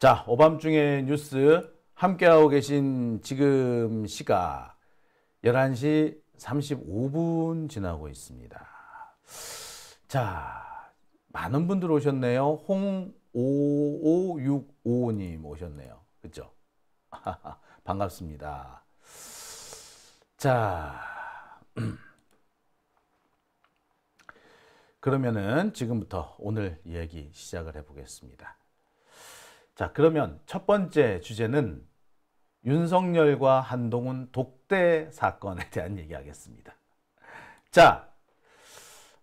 자, 오밤중에 뉴스 함께하고 계신 지금 시각 11시 35분 지나고 있습니다. 자, 많은 분들 오셨네요. 홍5565님 오셨네요. 그죠? 반갑습니다. 자, 그러면은 지금부터 오늘 이야기 시작을 해보겠습니다. 자, 그러면 첫 번째 주제는 윤석열과 한동훈 독대 사건에 대한 얘기하겠습니다. 자,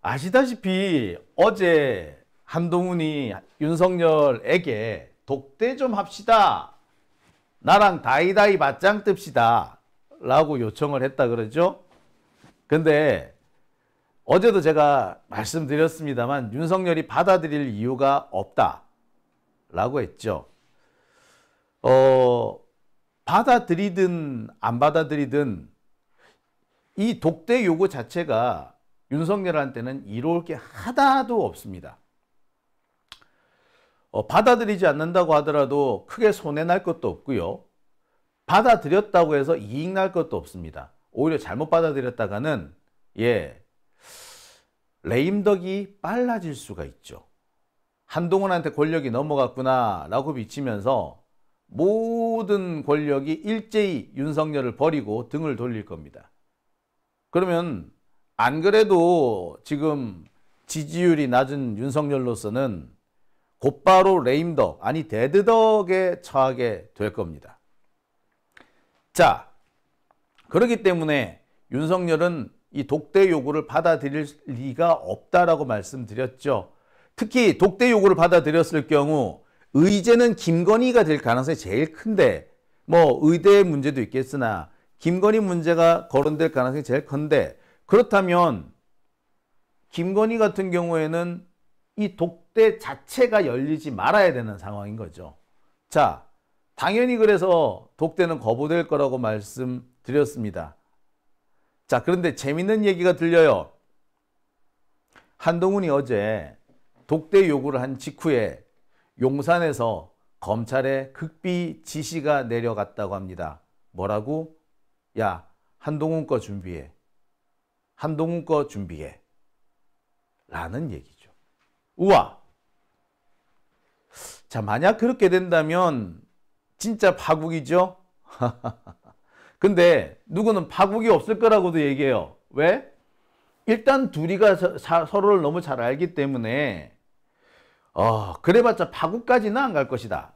아시다시피 어제 한동훈이 윤석열에게 독대 좀 합시다. 나랑 다이다이 맞짱 뜹시다. 라고 요청을 했다 그러죠. 근데 어제도 제가 말씀드렸습니다만 윤석열이 받아들일 이유가 없다. 라고 했죠. 어, 받아들이든 안 받아들이든 이 독대 요구 자체가 윤석열한테는 이로울 게 하나도 없습니다. 어, 받아들이지 않는다고 하더라도 크게 손해날 것도 없고요. 받아들였다고 해서 이익 날 것도 없습니다. 오히려 잘못 받아들였다가는 예 레임덕이 빨라질 수가 있죠. 한동훈한테 권력이 넘어갔구나 라고 비치면서 모든 권력이 일제히 윤석열을 버리고 등을 돌릴 겁니다. 그러면 안 그래도 지금 지지율이 낮은 윤석열로서는 곧바로 레임덕 아니 데드덕에 처하게 될 겁니다. 자 그렇기 때문에 윤석열은 이 독대 요구를 받아들일 리가 없다라고 말씀드렸죠. 특히 독대 요구를 받아들였을 경우 의제는 김건희가 될 가능성이 제일 큰데 뭐 의대 문제도 있겠으나 김건희 문제가 거론될 가능성이 제일 큰데 그렇다면 김건희 같은 경우에는 이 독대 자체가 열리지 말아야 되는 상황인 거죠. 자, 당연히 그래서 독대는 거부될 거라고 말씀드렸습니다. 자, 그런데 재밌는 얘기가 들려요. 한동훈이 어제 독대 요구를 한 직후에 용산에서 검찰의 극비 지시가 내려갔다고 합니다. 뭐라고? 야, 한동훈 거 준비해. 한동훈 거 준비해. 라는 얘기죠. 우와! 자, 만약 그렇게 된다면 진짜 파국이죠? 근데 누구는 파국이 없을 거라고도 얘기해요. 왜? 일단 둘이가 서, 서로를 너무 잘 알기 때문에 어, 그래봤자 파국까지는 안 갈 것이다.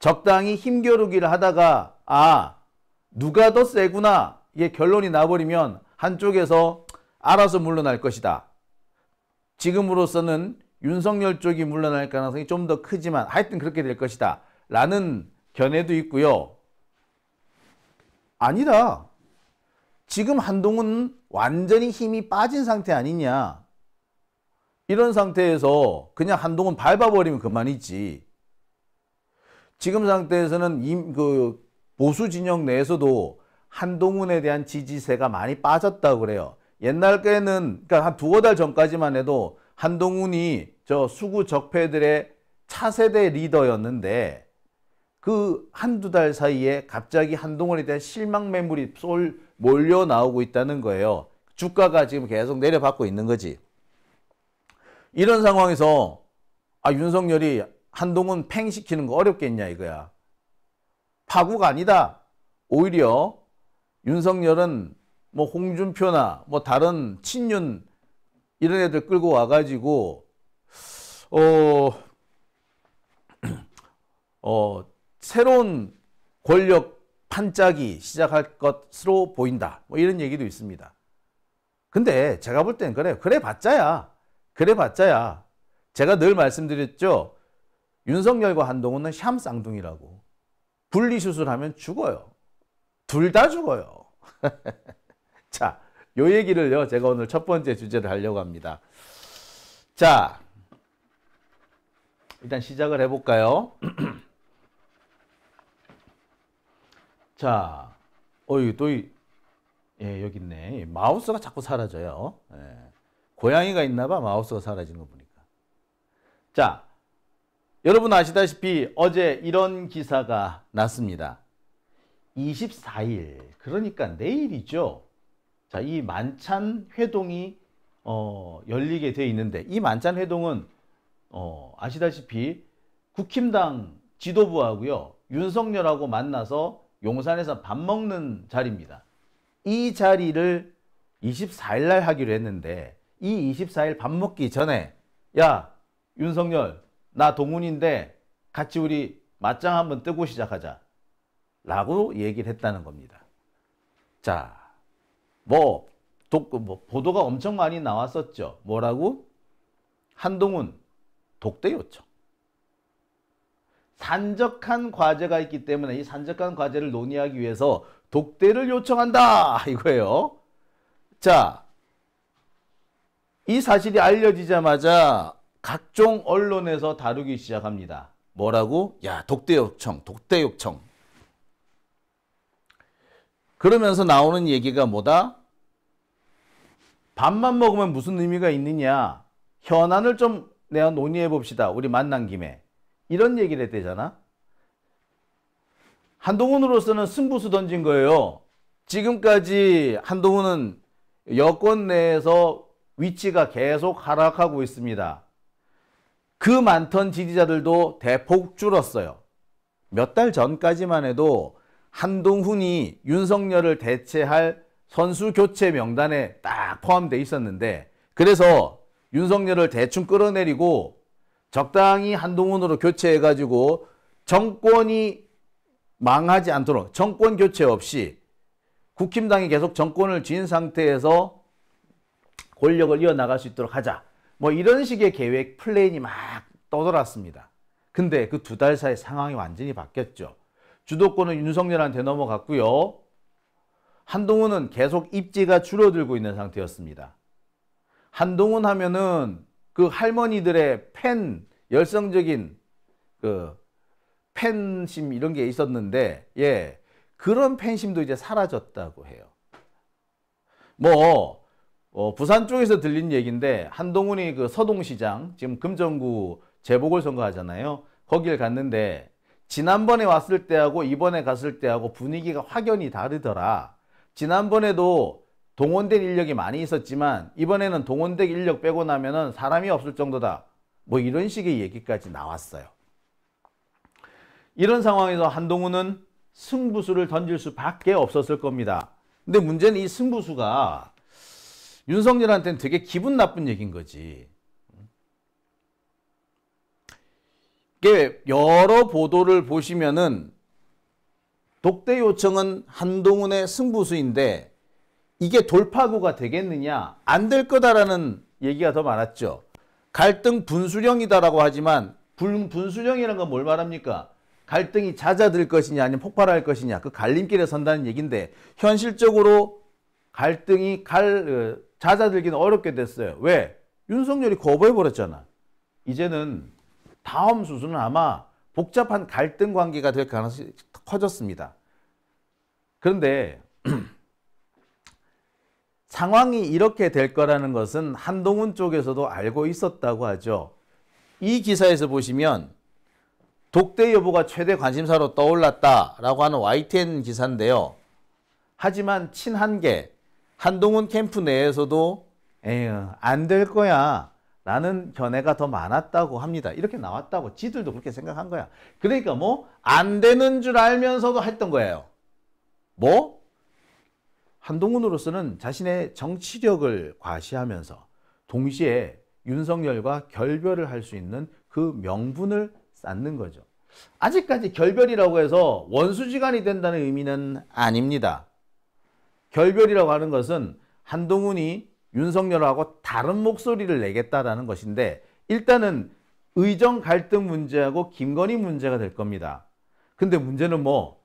적당히 힘겨루기를 하다가 아 누가 더 세구나 이게 결론이 나버리면 한쪽에서 알아서 물러날 것이다. 지금으로서는 윤석열 쪽이 물러날 가능성이 좀 더 크지만 하여튼 그렇게 될 것이다. 라는 견해도 있고요. 아니다. 지금 한동훈 완전히 힘이 빠진 상태 아니냐. 이런 상태에서 그냥 한동훈 밟아버리면 그만이지. 지금 상태에서는 임, 그 보수 진영 내에서도 한동훈에 대한 지지세가 많이 빠졌다 그래요. 옛날 때는 그러니까 한 두어 달 전까지만 해도 한동훈이 저 수구 적폐들의 차세대 리더였는데 그 한두 달 사이에 갑자기 한동훈에 대한 실망 매물이 쏠 몰려 나오고 있다는 거예요. 주가가 지금 계속 내려받고 있는 거지. 이런 상황에서 아 윤석열이 한동훈 팽시키는 거 어렵겠냐 이거야. 파국 아니다. 오히려 윤석열은 뭐 홍준표나 뭐 다른 친윤 이런 애들 끌고 와가지고 어, 어 새로운 권력 판짜기 시작할 것으로 보인다. 뭐 이런 얘기도 있습니다. 근데 제가 볼 땐 그래요. 그래 봤자야 그래봤자야 제가 늘 말씀드렸죠. 윤석열과 한동훈은 샴 쌍둥이라고. 분리수술하면 죽어요. 둘 다 죽어요. 자, 요 얘기를요. 제가 오늘 첫 번째 주제를 하려고 합니다. 자, 일단 시작을 해볼까요? 자, 어이, 또, 이, 예, 여기 있네. 마우스가 자꾸 사라져요. 예. 고양이가 있나 봐 마우스가 사라진 거 보니까. 자, 여러분 아시다시피 어제 이런 기사가 났습니다. 24일, 그러니까 내일이죠. 자, 이 만찬 회동이 어, 열리게 돼 있는데 이 만찬 회동은 어, 아시다시피 국힘당 지도부하고요. 윤석열하고 만나서 용산에서 밥 먹는 자리입니다. 이 자리를 24일 날 하기로 했는데 이 24일 밥 먹기 전에 야 윤석열 나 동훈인데 같이 우리 맞짱 한번 뜨고 시작하자 라고 얘기를 했다는 겁니다. 자, 뭐, 독, 뭐 보도가 엄청 많이 나왔었죠. 뭐라고? 한동훈 독대 요청. 산적한 과제가 있기 때문에 이 산적한 과제를 논의하기 위해서 독대를 요청한다 이거예요. 자, 이 사실이 알려지자마자 각종 언론에서 다루기 시작합니다. 뭐라고? 야, 독대 요청, 독대 요청. 그러면서 나오는 얘기가 뭐다? 밥만 먹으면 무슨 의미가 있느냐? 현안을 좀 내가 논의해 봅시다. 우리 만난 김에. 이런 얘기를 했대잖아. 한동훈으로서는 승부수 던진 거예요. 지금까지 한동훈은 여권 내에서 위치가 계속 하락하고 있습니다. 그 많던 지지자들도 대폭 줄었어요. 몇 달 전까지만 해도 한동훈이 윤석열을 대체할 선수 교체 명단에 딱 포함되어 있었는데 그래서 윤석열을 대충 끌어내리고 적당히 한동훈으로 교체해가지고 정권이 망하지 않도록 정권 교체 없이 국힘당이 계속 정권을 쥔 상태에서 권력을 이어나갈 수 있도록 하자. 뭐 이런 식의 계획, 플랜이 막 떠돌았습니다. 근데 그 두 달 사이 상황이 완전히 바뀌었죠. 주도권은 윤석열한테 넘어갔고요. 한동훈은 계속 입지가 줄어들고 있는 상태였습니다. 한동훈 하면은 그 할머니들의 팬, 열성적인 그 팬심 이런 게 있었는데, 예. 그런 팬심도 이제 사라졌다고 해요. 뭐, 어, 부산 쪽에서 들린 얘기인데 한동훈이 그 서동시장 지금 금정구 재보궐선거 하잖아요. 거길 갔는데 지난번에 왔을 때하고 이번에 갔을 때하고 분위기가 확연히 다르더라. 지난번에도 동원된 인력이 많이 있었지만 이번에는 동원된 인력 빼고 나면은 사람이 없을 정도다. 뭐 이런 식의 얘기까지 나왔어요. 이런 상황에서 한동훈은 승부수를 던질 수밖에 없었을 겁니다. 근데 문제는 이 승부수가 윤석열한테는 되게 기분 나쁜 얘기인 거지. 이게 여러 보도를 보시면은 독대 요청은 한동훈의 승부수인데 이게 돌파구가 되겠느냐 안 될 거다라는 얘기가 더 많았죠. 갈등 분수령이다라고 하지만 분, 수령이라는건 뭘 말합니까? 갈등이 잦아들 것이냐 아니면 폭발할 것이냐 그 갈림길에 선다는 얘기인데 현실적으로 갈등이 갈 어, 잦아들기는 어렵게 됐어요. 왜? 윤석열이 거부해버렸잖아. 이제는 다음 수순은 아마 복잡한 갈등 관계가 될 가능성이 커졌습니다. 그런데 상황이 이렇게 될 거라는 것은 한동훈 쪽에서도 알고 있었다고 하죠. 이 기사에서 보시면 독대 여부가 최대 관심사로 떠올랐다라고 하는 YTN 기사인데요. 하지만 친한계, 한동훈 캠프 내에서도 에휴 안 될 거야 라는 견해가 더 많았다고 합니다. 이렇게 나왔다고 지들도 그렇게 생각한 거야. 그러니까 뭐 안 되는 줄 알면서도 했던 거예요. 뭐 한동훈으로서는 자신의 정치력을 과시하면서 동시에 윤석열과 결별을 할 수 있는 그 명분을 쌓는 거죠. 아직까지 결별이라고 해서 원수지간이 된다는 의미는 아닙니다. 결별이라고 하는 것은 한동훈이 윤석열하고 다른 목소리를 내겠다라는 것인데 일단은 의정 갈등 문제하고 김건희 문제가 될 겁니다. 근데 문제는 뭐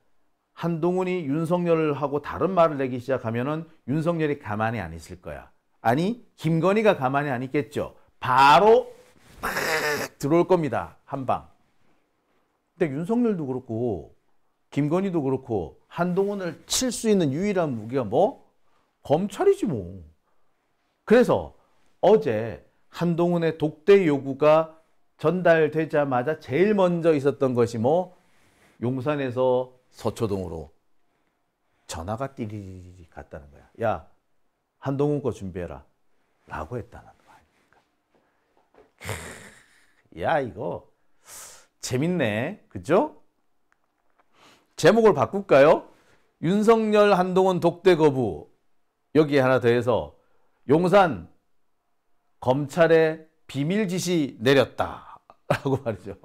한동훈이 윤석열하고 다른 말을 내기 시작하면은 윤석열이 가만히 안 있을 거야. 아니 김건희가 가만히 안 있겠죠. 바로 들어올 겁니다. 한 방. 근데 윤석열도 그렇고 김건희도 그렇고 한동훈을 칠 수 있는 유일한 무기가 뭐? 검찰이지 뭐. 그래서 어제 한동훈의 독대 요구가 전달되자마자 제일 먼저 있었던 것이 뭐? 용산에서 서초동으로 전화가 띠리리 갔다는 거야. 야, 한동훈 거 준비해라. 라고 했다는 거 아닙니까? 야, 이거 재밌네. 그죠? 제목을 바꿀까요? 윤석열 한동훈 독대 거부 여기에 하나 더해서 용산 검찰에 비밀 지시 내렸다라고 말이죠.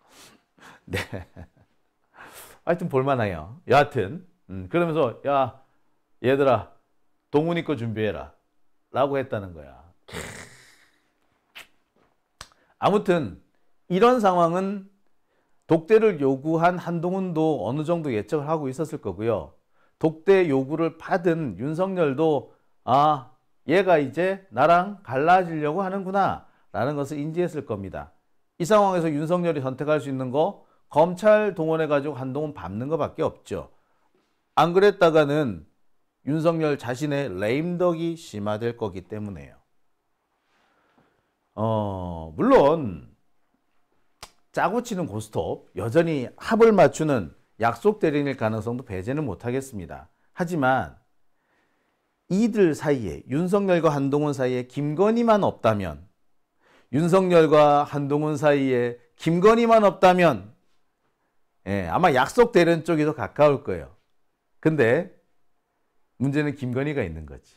네. 하여튼 볼만해요. 여하튼 음, 그러면서 야 얘들아 동훈이 거 준비해라 라고 했다는 거야. 아무튼 이런 상황은 독대를 요구한 한동훈도 어느 정도 예측을 하고 있었을 거고요. 독대 요구를 받은 윤석열도 아 얘가 이제 나랑 갈라지려고 하는구나 라는 것을 인지했을 겁니다. 이 상황에서 윤석열이 선택할 수 있는 거 검찰 동원해가지고 한동훈 밟는 것밖에 없죠. 안 그랬다가는 윤석열 자신의 레임덕이 심화될 거기 때문에요. 어, 물론 짜고 치는 고스톱, 여전히 합을 맞추는 약속 대리인일 가능성도 배제는 못하겠습니다. 하지만 이들 사이에 윤석열과 한동훈 사이에 김건희만 없다면 윤석열과 한동훈 사이에 김건희만 없다면 예, 아마 약속 대련 쪽이 더 가까울 거예요. 근데 문제는 김건희가 있는 거지.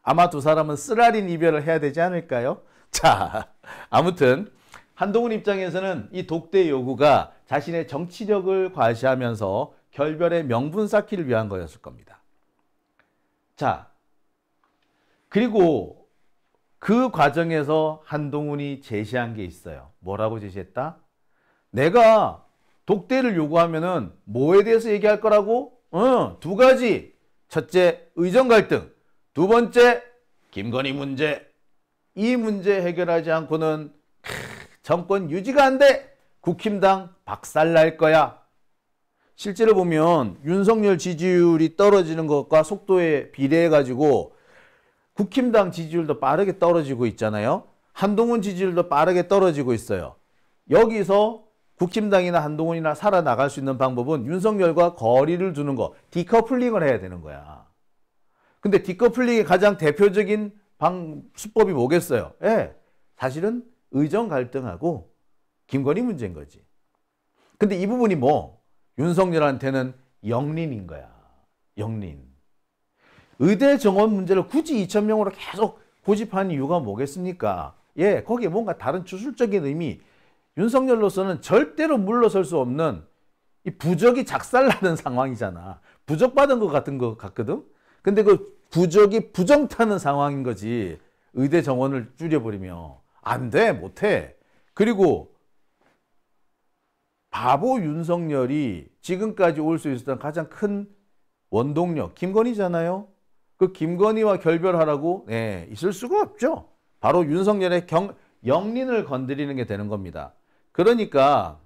아마 두 사람은 쓰라린 이별을 해야 되지 않을까요? 자, 아무튼 한동훈 입장에서는 이 독대 요구가 자신의 정치력을 과시하면서 결별의 명분 쌓기를 위한 거였을 겁니다. 자, 그리고 그 과정에서 한동훈이 제시한 게 있어요. 뭐라고 제시했다? 내가 독대를 요구하면은 뭐에 대해서 얘기할 거라고? 응, 어, 두 가지. 첫째, 의정 갈등. 두 번째, 김건희 문제. 이 문제 해결하지 않고는 정권 유지가 안 돼. 국힘당 박살날 거야. 실제로 보면 윤석열 지지율이 떨어지는 것과 속도에 비례해 가지고 국힘당 지지율도 빠르게 떨어지고 있잖아요. 한동훈 지지율도 빠르게 떨어지고 있어요. 여기서 국힘당이나 한동훈이나 살아나갈 수 있는 방법은 윤석열과 거리를 두는 거, 디커플링을 해야 되는 거야. 근데 디커플링의 가장 대표적인 방, 수법이 뭐겠어요? 예. 사실은 의정 갈등하고 김건희 문제인 거지. 근데 이 부분이 뭐 윤석열한테는 영린인 거야. 영린. 의대 정원 문제를 굳이 2천명으로 계속 고집한 이유가 뭐겠습니까? 예, 거기에 뭔가 다른 주술적인 의미, 윤석열로서는 절대로 물러설 수 없는 이 부적이 작살나는 상황이잖아. 부적받은 것 같은 것 같거든? 근데 그 부적이 부정타는 상황인 거지. 의대 정원을 줄여버리며. 안 돼, 못해. 그리고 바보 윤석열이 지금까지 올 수 있었던 가장 큰 원동력, 김건희잖아요. 그 김건희와 결별하라고? 네, 있을 수가 없죠. 바로 윤석열의 경, 영린을 건드리는 게 되는 겁니다. 그러니까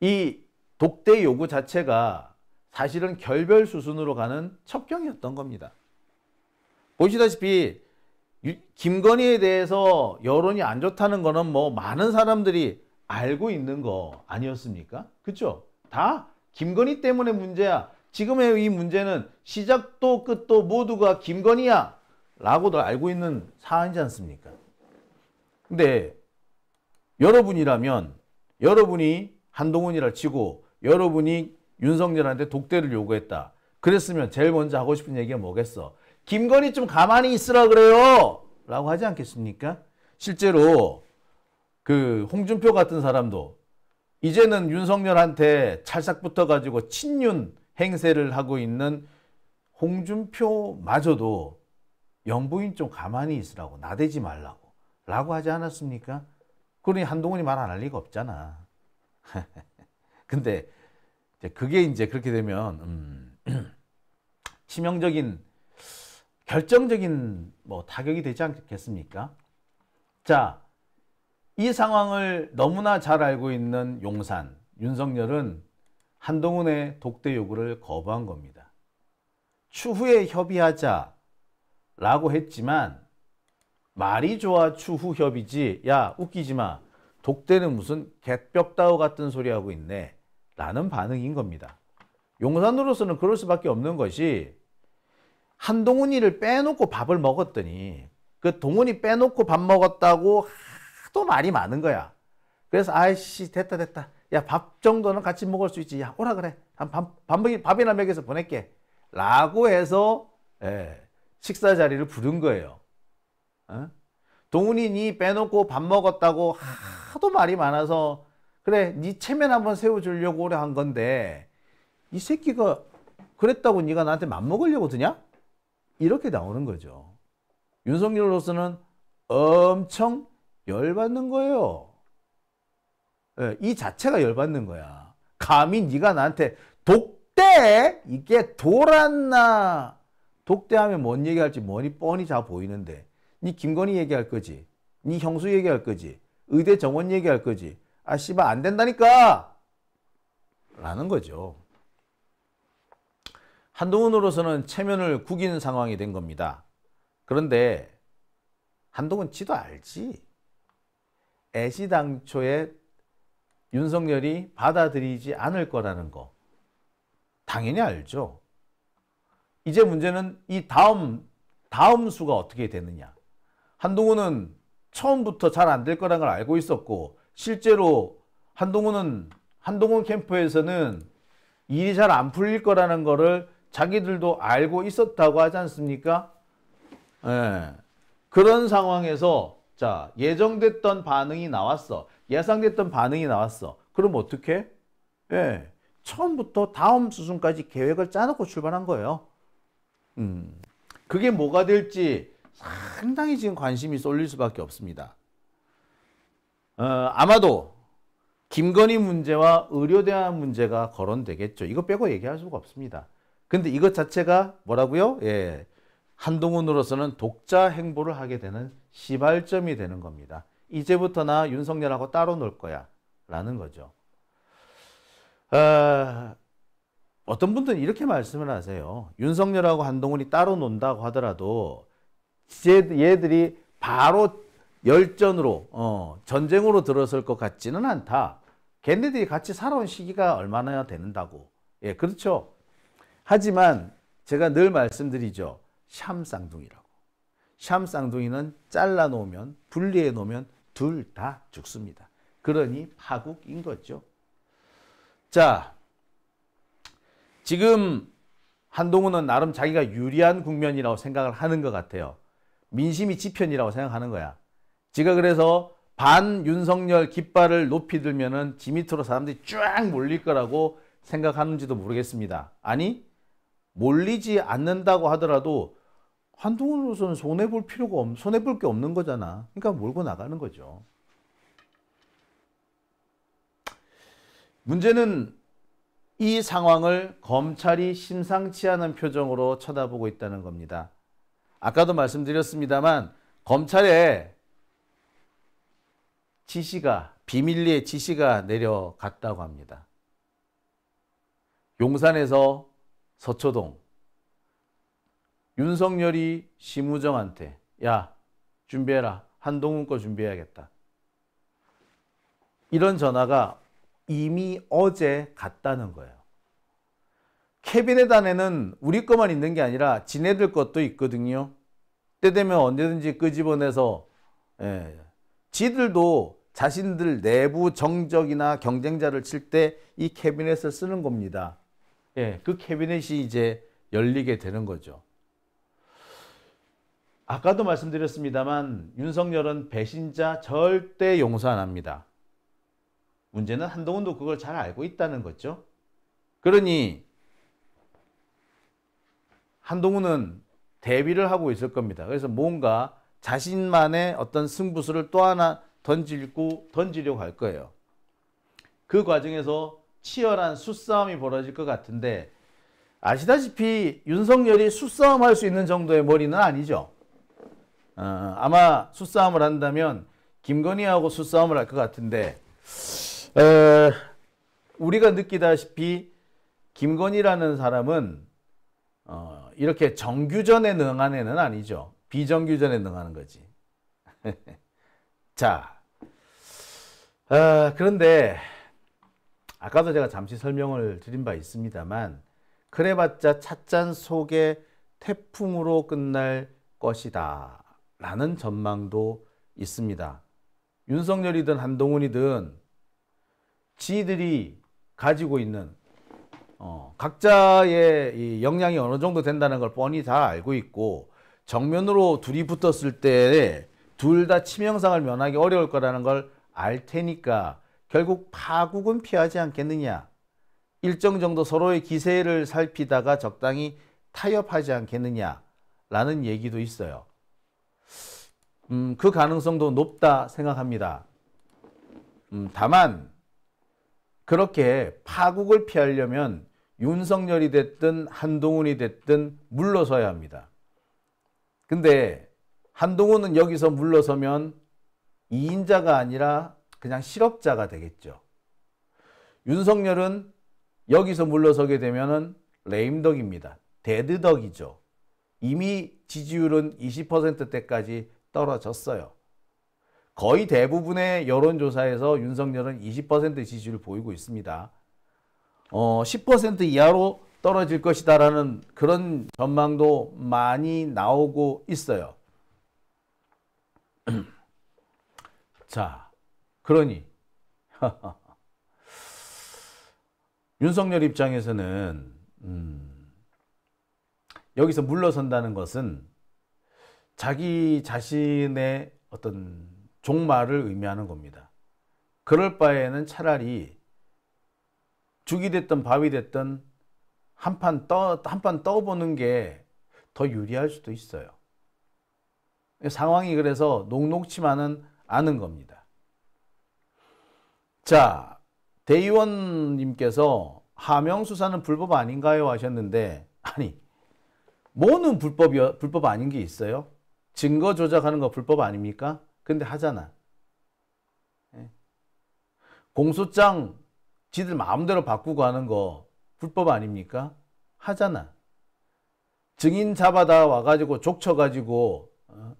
이 독대 요구 자체가 사실은 결별 수순으로 가는 첩경이었던 겁니다. 보시다시피 김건희에 대해서 여론이 안 좋다는 거는 뭐 많은 사람들이 알고 있는 거 아니었습니까? 그쵸? 다 김건희 때문에 문제야. 지금의 이 문제는 시작도 끝도 모두가 김건희야 라고도 알고 있는 사안이지 않습니까? 근데 여러분이라면 여러분이 한동훈이라 치고 여러분이 윤석열한테 독대를 요구했다. 그랬으면 제일 먼저 하고 싶은 얘기가 뭐겠어? 김건희 좀 가만히 있으라 그래요. 라고 하지 않겠습니까? 실제로 그 홍준표 같은 사람도 이제는 윤석열한테 찰싹 붙어가지고 친윤 행세를 하고 있는 홍준표마저도 영부인 좀 가만히 있으라고 나대지 말라고 라고 하지 않았습니까? 그러니 한동훈이 말 안 할 리가 없잖아. 근데 그게 이제 그렇게 되면 음, 치명적인 결정적인 뭐 타격이 되지 않겠습니까? 자, 이 상황을 너무나 잘 알고 있는 용산, 윤석열은 한동훈의 독대 요구를 거부한 겁니다. 추후에 협의하자라고 했지만 말이 좋아 추후 협의지 야 웃기지 마 독대는 무슨 개벽다우 같은 소리 하고 있네 라는 반응인 겁니다. 용산으로서는 그럴 수밖에 없는 것이 한동훈이를 빼놓고 밥을 먹었더니 그 동훈이 빼놓고 밥 먹었다고 하도 말이 많은 거야. 그래서 아이씨 됐다 됐다. 야 밥 정도는 같이 먹을 수 있지. 야 오라 그래. 한 밥, 밥, 이나 먹여서 보낼게. 라고 해서 예, 식사 자리를 부른 거예요. 어? 동훈이 니 빼놓고 밥 먹었다고 하도 말이 많아서 그래 니 체면 한번 세워주려고 오래 한 건데 이 새끼가 그랬다고 니가 나한테 맘먹으려고 드냐? 이렇게 나오는 거죠. 윤석열로서는 엄청 열받는 거예요. 예, 이 자체가 열받는 거야. 감히 네가 나한테 독대? 이게 돌았나? 독대하면 뭔 얘기할지 뭐니 뻔히 다 보이는데 네 김건희 얘기할 거지. 네 형수 얘기할 거지. 의대 정원 얘기할 거지. 아 씨발 안 된다니까! 라는 거죠. 한동훈으로서는 체면을 구긴 상황이 된 겁니다. 그런데 한동훈 지도 알지. 애시당초에 윤석열이 받아들이지 않을 거라는 거 당연히 알죠. 이제 문제는 이 다음 다음 수가 어떻게 되느냐. 한동훈은 처음부터 잘 안 될 거라는 걸 알고 있었고 실제로 한동훈은 한동훈 캠프에서는 일이 잘 안 풀릴 거라는 거를 자기들도 알고 있었다고 하지 않습니까? 예. 그런 상황에서 자 예정됐던 반응이 나왔어. 예상됐던 반응이 나왔어. 그럼 어떻게? 예. 처음부터 다음 수순까지 계획을 짜놓고 출발한 거예요. 음. 그게 뭐가 될지 상당히 지금 관심이 쏠릴 수밖에 없습니다. 어, 아마도 김건희 문제와 의료대안 문제가 거론되겠죠. 이거 빼고 얘기할 수가 없습니다. 근데 이것 자체가 뭐라고요? 예. 한동훈으로서는 독자 행보를 하게 되는 시발점이 되는 겁니다. 이제부터 나 윤석열하고 따로 놀 거야. 라는 거죠. 어, 어떤 분들은 이렇게 말씀을 하세요. 윤석열하고 한동훈이 따로 논다고 하더라도 얘들이 바로 열전으로 어, 전쟁으로 들어설 것 같지는 않다. 걔네들이 같이 살아온 시기가 얼마나 되는다고. 예, 그렇죠. 하지만 제가 늘 말씀드리죠. 샴 쌍둥이라고. 샴 쌍둥이는 잘라 놓으면 분리해 놓으면 둘 다 죽습니다. 그러니 파국인 거죠. 자, 지금 한동훈은 나름 자기가 유리한 국면이라고 생각을 하는 것 같아요. 민심이 지편이라고 생각하는 거야. 지가 그래서 반 윤석열 깃발을 높이 들면은 지 밑으로 사람들이 쫙 몰릴 거라고 생각하는지도 모르겠습니다. 아니 몰리지 않는다고 하더라도 한동훈으로서는 손해 볼 필요가 없, 손해 볼 게 없는 거잖아. 그러니까 몰고 나가는 거죠. 문제는 이 상황을 검찰이 심상치 않은 표정으로 쳐다보고 있다는 겁니다. 아까도 말씀드렸습니다만 검찰에 지시가 비밀리에 지시가 내려갔다고 합니다. 용산에서 서초동 윤석열이 심우정한테 야 준비해라 한동훈 거 준비해야겠다. 이런 전화가 이미 어제 갔다는 거예요. 캐비넷 안에는 우리 것만 있는 게 아니라 지네들 것도 있거든요. 때 되면 언제든지 끄집어내서 예, 지들도 자신들 내부 정적이나 경쟁자를 칠 때 이 캐비넷을 쓰는 겁니다. 예, 그 캐비넷이 이제 열리게 되는 거죠. 아까도 말씀드렸습니다만 윤석열은 배신자 절대 용서 안 합니다. 문제는 한동훈도 그걸 잘 알고 있다는 거죠. 그러니 한동훈은 대비를 하고 있을 겁니다. 그래서 뭔가 자신만의 어떤 승부수를 또 하나 던지고 던지려고 할 거예요. 그 과정에서 치열한 수싸움이 벌어질 것 같은데 아시다시피 윤석열이 수싸움 할 수 있는 정도의 머리는 아니죠. 어, 아마 수싸움을 한다면 김건희하고 수싸움을 할 것 같은데 에, 우리가 느끼다시피 김건희라는 사람은 어, 이렇게 정규전에 능한 애는 아니죠. 비정규전에 능하는 거지. 자, 어, 그런데 아까도 제가 잠시 설명을 드린 바 있습니다만 그래봤자 찻잔 속에 태풍으로 끝날 것이다 라는 전망도 있습니다. 윤석열이든 한동훈이든 지들이 가지고 있는 어, 각자의 역량이 어느 정도 된다는 걸 뻔히 잘 알고 있고 정면으로 둘이 붙었을 때 둘 다 치명상을 면하기 어려울 거라는 걸 알 테니까 결국 파국은 피하지 않겠느냐. 일정 정도 서로의 기세를 살피다가 적당히 타협하지 않겠느냐. 라는 얘기도 있어요. 음, 그 가능성도 높다 생각합니다. 음, 다만, 그렇게 파국을 피하려면 윤석열이 됐든 한동훈이 됐든 물러서야 합니다. 근데 한동훈은 여기서 물러서면 2인자가 아니라 그냥 실업자가 되겠죠. 윤석열은 여기서 물러서게 되면은 레임덕입니다. 데드덕이죠. 이미 지지율은 20%대까지 떨어졌어요. 거의 대부분의 여론조사에서 윤석열은 20% 지지율을 보이고 있습니다. 어, 10% 이하로 떨어질 것이다라는 그런 전망도 많이 나오고 있어요. 자. 그러니 윤석열 입장에서는 음, 여기서 물러선다는 것은 자기 자신의 어떤 종말을 의미하는 겁니다. 그럴 바에는 차라리 죽이 됐던 밥이 됐던 한 판 떠, 한 판 떠보는 게 더 유리할 수도 있어요. 상황이 그래서 녹록치만은 않은 겁니다. 자, 대의원님께서 하명수사는 불법 아닌가요? 하셨는데, 아니, 뭐는 불법이, 불법 아닌 게 있어요? 증거 조작하는 거 불법 아닙니까? 근데 하잖아. 예. 공소장 지들 마음대로 바꾸고 하는 거 불법 아닙니까? 하잖아. 증인 잡아다 와가지고 족쳐가지고 어,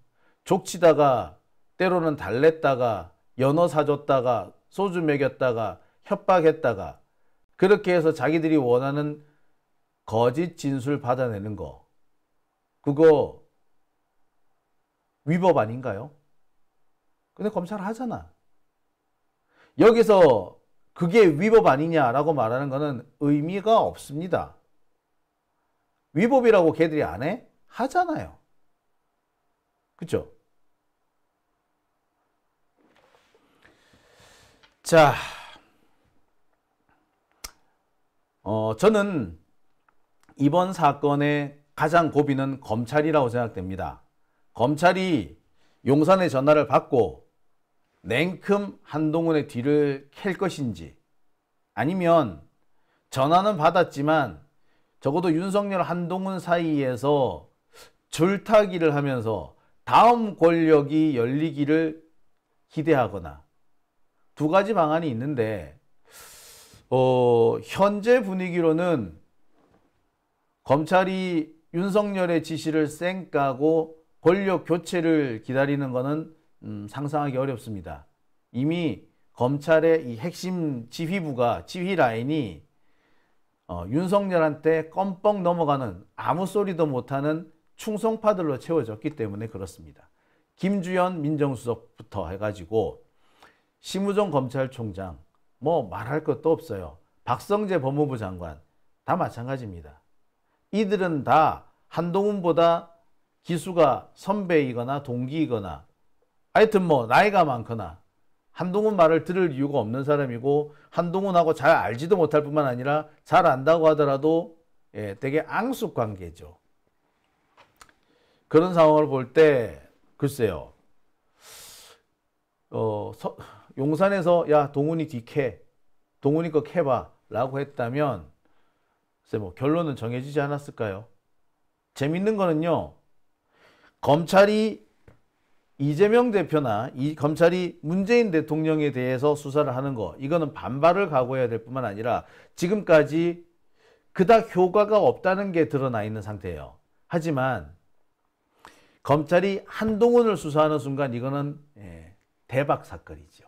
족치다가 때로는 달랬다가 연어 사줬다가 소주 먹였다가 협박했다가 그렇게 해서 자기들이 원하는 거짓 진술 받아내는 거 그거 위법 아닌가요? 근데 검찰 하잖아. 여기서 그게 위법 아니냐라고 말하는 거는 의미가 없습니다. 위법이라고 걔들이 안 해? 하잖아요. 그쵸? 자, 어, 저는 이번 사건의 가장 고비는 검찰이라고 생각됩니다. 검찰이 용산의 전화를 받고 냉큼 한동훈의 뒤를 캘 것인지 아니면 전화는 받았지만 적어도 윤석열 한동훈 사이에서 줄타기를 하면서 다음 권력이 열리기를 기대하거나 두 가지 방안이 있는데 어, 현재 분위기로는 검찰이 윤석열의 지시를 쌩까고 권력 교체를 기다리는 것은 음, 상상하기 어렵습니다. 이미 검찰의 이 핵심 지휘부가 지휘 라인이 어, 윤석열한테 껌뻑 넘어가는 아무 소리도 못하는 충성파들로 채워졌기 때문에 그렇습니다. 김주현 민정수석부터 해가지고 심우정 검찰총장, 뭐 말할 것도 없어요. 박성재 법무부 장관, 다 마찬가지입니다. 이들은 다 한동훈보다 기수가 선배이거나 동기이거나 하여튼 뭐 나이가 많거나 한동훈 말을 들을 이유가 없는 사람이고 한동훈하고 잘 알지도 못할 뿐만 아니라 잘 안다고 하더라도 예, 되게 앙숙 관계죠. 그런 상황을 볼 때 글쎄요. 어, 서, 용산에서 야 동훈이 뒤캐 동훈이 거 캐봐 라고 했다면 뭐 결론은 정해지지 않았을까요? 재밌는 거는요. 검찰이 이재명 대표나 이 검찰이 문재인 대통령에 대해서 수사를 하는 거 이거는 반발을 각오해야 될 뿐만 아니라 지금까지 그닥 효과가 없다는 게 드러나 있는 상태예요. 하지만 검찰이 한동훈을 수사하는 순간 이거는 예, 대박 사건이죠.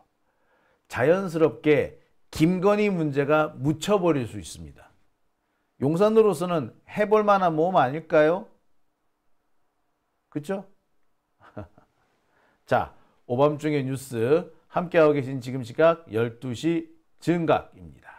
자연스럽게 김건희 문제가 묻혀버릴 수 있습니다. 용산으로서는 해볼 만한 모 아닐까요? 그쵸? 자, 오밤중의 뉴스 함께하고 계신 지금 시각 12시 증각입니다.